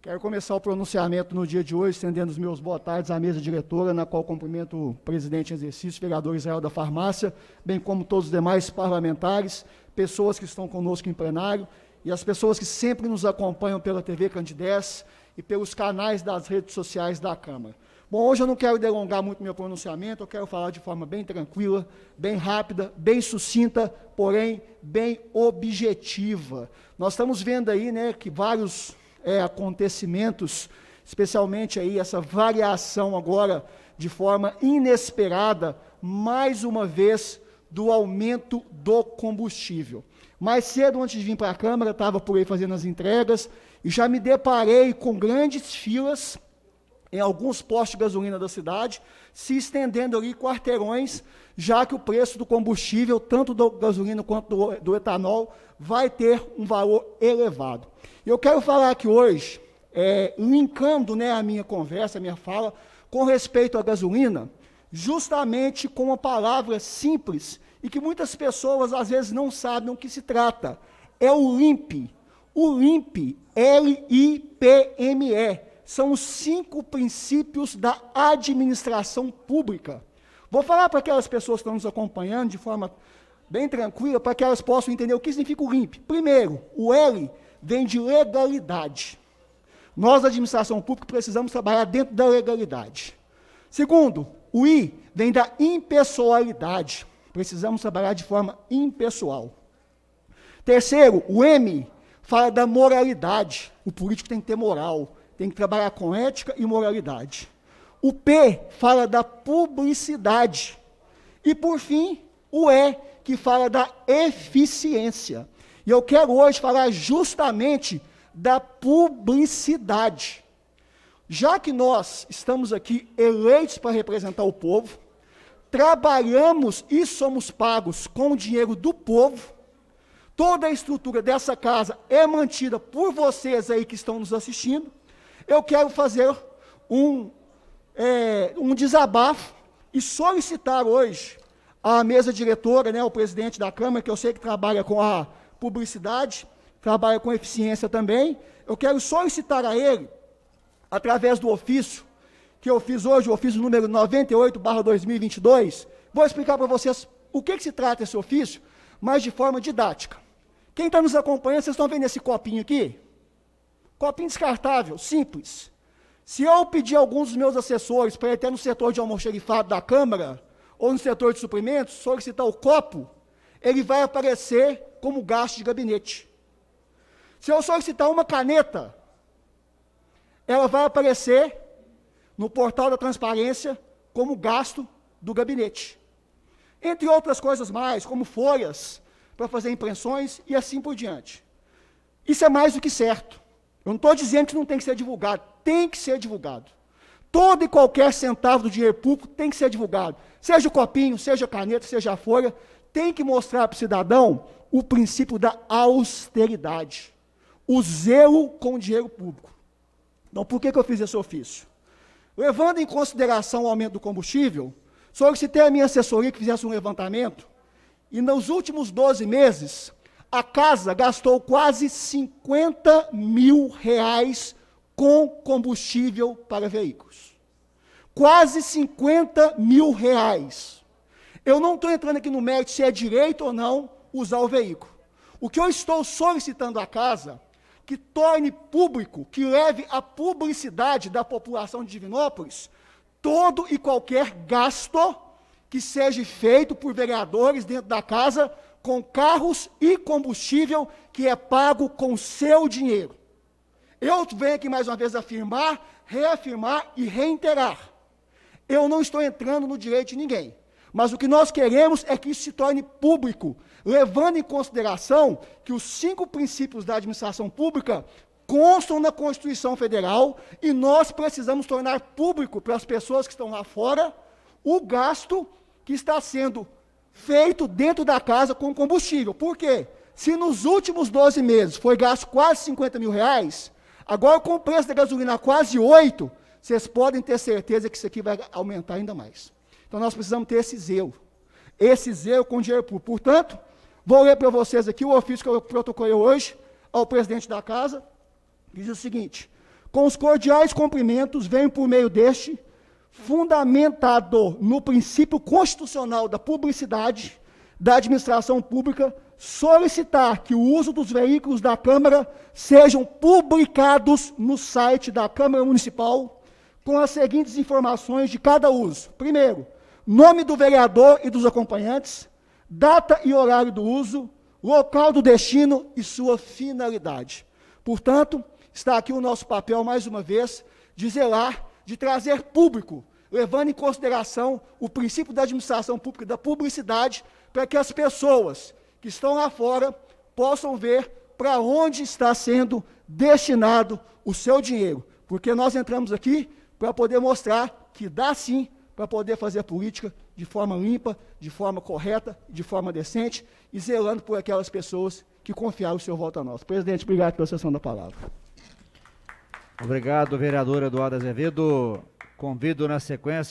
Quero começar o pronunciamento no dia de hoje, estendendo os meus boa tardes à mesa diretora, na qual cumprimento o presidente em exercício, vereador Israel da Farmácia, bem como todos os demais parlamentares, pessoas que estão conosco em plenário e as pessoas que sempre nos acompanham pela TV Candidez e pelos canais das redes sociais da Câmara. Bom, hoje eu não quero delongar muito meu pronunciamento, eu quero falar de forma bem tranquila, bem rápida, bem sucinta, porém bem objetiva. Nós estamos vendo aí, né, que vários é, acontecimentos, especialmente aí essa variação agora de forma inesperada, mais uma vez, do aumento do combustível. Mais cedo, antes de vir para a Câmara, estava por aí fazendo as entregas e já me deparei com grandes filas em alguns postos de gasolina da cidade, se estendendo ali quarteirões, já que o preço do combustível, tanto do gasolina quanto do, do etanol, vai ter um valor elevado. Eu quero falar aqui hoje, é, linkando né, a minha conversa, a minha fala, com respeito à gasolina, justamente com uma palavra simples e que muitas pessoas às vezes não sabem o que se trata. É o limpe. O LIMP, L-I-P-M-E são os cinco princípios da administração pública. Vou falar para aquelas pessoas que estão nos acompanhando de forma bem tranquila, para que elas possam entender o que significa o Rimp. Primeiro, o L vem de legalidade. Nós, da administração pública, precisamos trabalhar dentro da legalidade. Segundo, o I vem da impessoalidade. Precisamos trabalhar de forma impessoal. Terceiro, o M fala da moralidade. O político tem que ter moral. Tem que trabalhar com ética e moralidade. O P fala da publicidade. E, por fim, o E, que fala da eficiência. E eu quero hoje falar justamente da publicidade. Já que nós estamos aqui eleitos para representar o povo, trabalhamos e somos pagos com o dinheiro do povo, toda a estrutura dessa casa é mantida por vocês aí que estão nos assistindo, eu quero fazer um, é, um desabafo e solicitar hoje à mesa diretora, né, ao presidente da Câmara, que eu sei que trabalha com a publicidade, trabalha com eficiência também. Eu quero solicitar a ele, através do ofício que eu fiz hoje, o ofício número 98/2022. Vou explicar para vocês o que, que, se trata esse ofício, mas de forma didática. Quem está nos acompanhando, vocês estão vendo esse copinho aqui? Copinho descartável, simples. Se eu pedir a alguns dos meus assessores para ir até no setor de almoxerifado da Câmara, ou no setor de suprimentos, solicitar o copo, ele vai aparecer como gasto de gabinete. Se eu solicitar uma caneta, ela vai aparecer no portal da transparência como gasto do gabinete. Entre outras coisas mais, como folhas para fazer impressões e assim por diante. Isso é mais do que certo. Eu não estou dizendo que não tem que ser divulgado, tem que ser divulgado. Todo e qualquer centavo do dinheiro público tem que ser divulgado. Seja o copinho, seja a caneta, seja a folha, tem que mostrar para o cidadão o princípio da austeridade, o zelo com o dinheiro público. Então, por que, que eu fiz esse ofício? Levando em consideração o aumento do combustível, solicitei a minha assessoria que fizesse um levantamento, e nos últimos 12 meses, a casa gastou quase 50 mil reais com combustível para veículos. Quase 50 mil reais. Eu não estou entrando aqui no mérito se é direito ou não usar o veículo. O que eu estou solicitando à casa que torne público, que leve à publicidade da população de Divinópolis todo e qualquer gasto que seja feito por vereadores dentro da casa com carros e combustível que é pago com seu dinheiro. Eu venho aqui mais uma vez afirmar, reafirmar e reiterar. Eu não estou entrando no direito de ninguém. Mas o que nós queremos é que isso se torne público, levando em consideração que os cinco princípios da administração pública constam na Constituição Federal e nós precisamos tornar público para as pessoas que estão lá fora o gasto que está sendo feito dentro da casa com combustível. Por quê? Se nos últimos 12 meses foi gasto quase 50 mil reais, agora com o preço da gasolina quase 8, vocês podem ter certeza que isso aqui vai aumentar ainda mais. Então nós precisamos ter esse zelo. Esse zelo com dinheiro público. Portanto, vou ler para vocês aqui o ofício que eu protocolei hoje ao presidente da casa. Diz o seguinte: com os cordiais cumprimentos, venho por meio deste fundamentado no princípio constitucional da publicidade da administração pública, solicitar que o uso dos veículos da Câmara sejam publicados no site da Câmara Municipal com as seguintes informações de cada uso. Primeiro, nome do vereador e dos acompanhantes, data e horário do uso, local do destino e sua finalidade. Portanto, está aqui o nosso papel, mais uma vez, de zelar de trazer público, levando em consideração o princípio da administração pública, da publicidade, para que as pessoas que estão lá fora possam ver para onde está sendo destinado o seu dinheiro. Porque nós entramos aqui para poder mostrar que dá sim para poder fazer política de forma limpa, de forma correta, de forma decente e zelando por aquelas pessoas que confiaram o seu voto a nós. Presidente, obrigado pela sessão da palavra. Obrigado, vereador Eduardo Azevedo. Convido na sequência